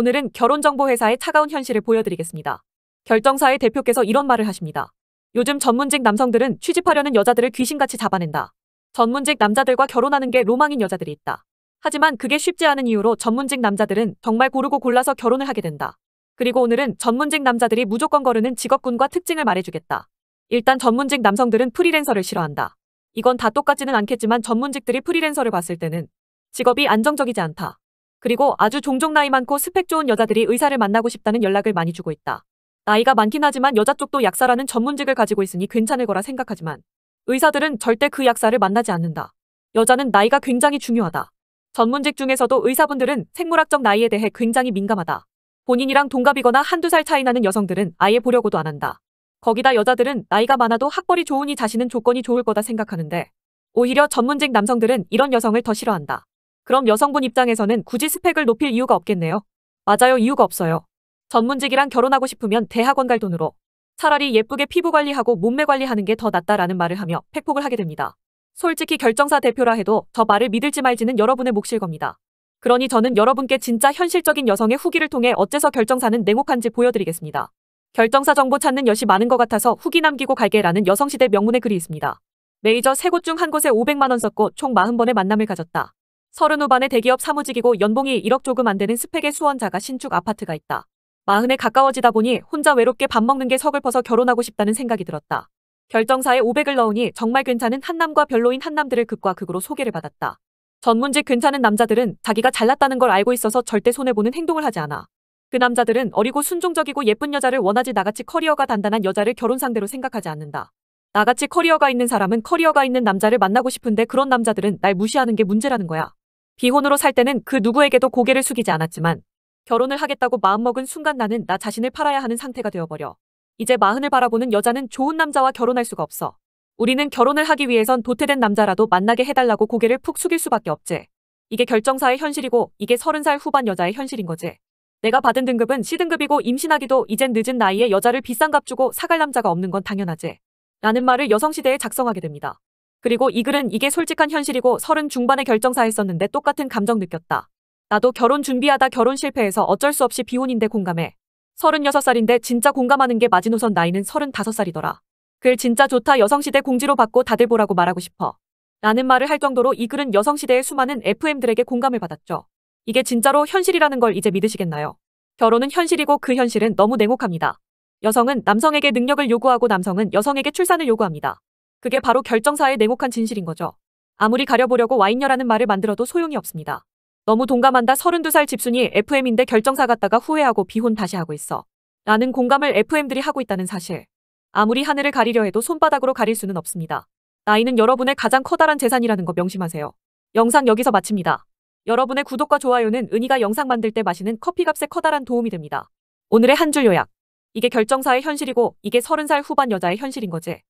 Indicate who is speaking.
Speaker 1: 오늘은 결혼정보회사의 차가운 현실을 보여드리겠습니다. 결정사의 대표께서 이런 말을 하십니다. 요즘 전문직 남성들은 취집하려는 여자들을 귀신같이 잡아낸다. 전문직 남자들과 결혼하는 게 로망인 여자들이 있다. 하지만 그게 쉽지 않은 이유로 전문직 남자들은 정말 고르고 골라서 결혼을 하게 된다. 그리고 오늘은 전문직 남자들이 무조건 거르는 직업군과 특징을 말해주겠다. 일단 전문직 남성들은 프리랜서를 싫어한다. 이건 다 똑같지는 않겠지만 전문직들이 프리랜서를 봤을 때는 직업이 안정적이지 않다. 그리고 아주 종종 나이 많고 스펙 좋은 여자들이 의사를 만나고 싶다는 연락을 많이 주고 있다. 나이가 많긴 하지만 여자 쪽도 약사라는 전문직을 가지고 있으니 괜찮을 거라 생각하지만 의사들은 절대 그 약사를 만나지 않는다. 여자는 나이가 굉장히 중요하다. 전문직 중에서도 의사분들은 생물학적 나이에 대해 굉장히 민감하다. 본인이랑 동갑이거나 한두 살 차이 나는 여성들은 아예 보려고도 안 한다. 거기다 여자들은 나이가 많아도 학벌이 좋으니 자신은 조건이 좋을 거다 생각하는데 오히려 전문직 남성들은 이런 여성을 더 싫어한다. 그럼 여성분 입장에서는 굳이 스펙을 높일 이유가 없겠네요. 맞아요. 이유가 없어요. 전문직이랑 결혼하고 싶으면 대학원 갈 돈으로 차라리 예쁘게 피부 관리하고 몸매 관리하는 게 더 낫다라는 말을 하며 팩폭을 하게 됩니다. 솔직히 결정사 대표라 해도 저 말을 믿을지 말지는 여러분의 몫일 겁니다. 그러니 저는 여러분께 진짜 현실적인 여성의 후기를 통해 어째서 결정사는 냉혹한지 보여드리겠습니다. 결정사 정보 찾는 여이 많은 것 같아서 후기 남기고 갈게라는 여성시대 명문의 글이 있습니다. 메이저 세 곳 중 한 곳에 500만원 썼고 총 40번의 만남을 가졌다. 서른 후반의 대기업 사무직이고 연봉이 1억 조금 안 되는 스펙의 수원자가 신축 아파트가 있다. 마흔에 가까워지다 보니 혼자 외롭게 밥 먹는 게 서글퍼서 결혼하고 싶다는 생각이 들었다. 결정사에 500을 넣으니 정말 괜찮은 한남과 별로인 한남들을 극과 극으로 소개를 받았다. 전문직 괜찮은 남자들은 자기가 잘났다는 걸 알고 있어서 절대 손해보는 행동을 하지 않아. 그 남자들은 어리고 순종적이고 예쁜 여자를 원하지 나같이 커리어가 단단한 여자를 결혼 상대로 생각하지 않는다. 나같이 커리어가 있는 사람은 커리어가 있는 남자를 만나고 싶은데 그런 남자들은 날 무시하는 게 문제라는 거야. 비혼으로 살 때는 그 누구에게도 고개를 숙이지 않았지만 결혼을 하겠다고 마음먹은 순간 나는 나 자신을 팔아야 하는 상태가 되어버려. 이제 마흔을 바라보는 여자는 좋은 남자와 결혼할 수가 없어. 우리는 결혼을 하기 위해선 도태된 남자라도 만나게 해달라고 고개를 푹 숙일 수밖에 없지. 이게 결정사의 현실이고 이게 서른 살 후반 여자의 현실인 거지. 내가 받은 등급은 C등급이고 임신하기도 이젠 늦은 나이에 여자를 비싼 값 주고 사갈 남자가 없는 건 당연하지. 라는 말을 여성시대에 작성하게 됩니다. 그리고 이 글은 이게 솔직한 현실이고 서른 중반의 결정사했었는데 똑같은 감정 느꼈다. 나도 결혼 준비하다 결혼 실패해서 어쩔 수 없이 비혼인데 공감해. 36살인데 진짜 공감하는 게 마지노선 나이는 35살이더라. 글 진짜 좋다 여성시대 공지로 받고 다들 보라고 말하고 싶어. 라는 말을 할 정도로 이 글은 여성시대의 수많은 FM들에게 공감을 받았죠. 이게 진짜로 현실이라는 걸 이제 믿으시겠나요? 결혼은 현실이고 그 현실은 너무 냉혹합니다. 여성은 남성에게 능력을 요구하고 남성은 여성에게 출산을 요구합니다. 그게 바로 결정사의 냉혹한 진실인 거죠. 아무리 가려보려고 와인녀라는 말을 만들어도 소용이 없습니다. 너무 동감한다 32살 집순이 FM인데 결정사 갔다가 후회하고 비혼 다시 하고 있어. 라는 공감을 FM들이 하고 있다는 사실. 아무리 하늘을 가리려 해도 손바닥으로 가릴 수는 없습니다. 나이는 여러분의 가장 커다란 재산이라는 거 명심하세요. 영상 여기서 마칩니다. 여러분의 구독과 좋아요는 은희가 영상 만들 때 마시는 커피값에 커다란 도움이 됩니다. 오늘의 한 줄 요약. 이게 결정사의 현실이고 이게 30살 후반 여자의 현실인 거지.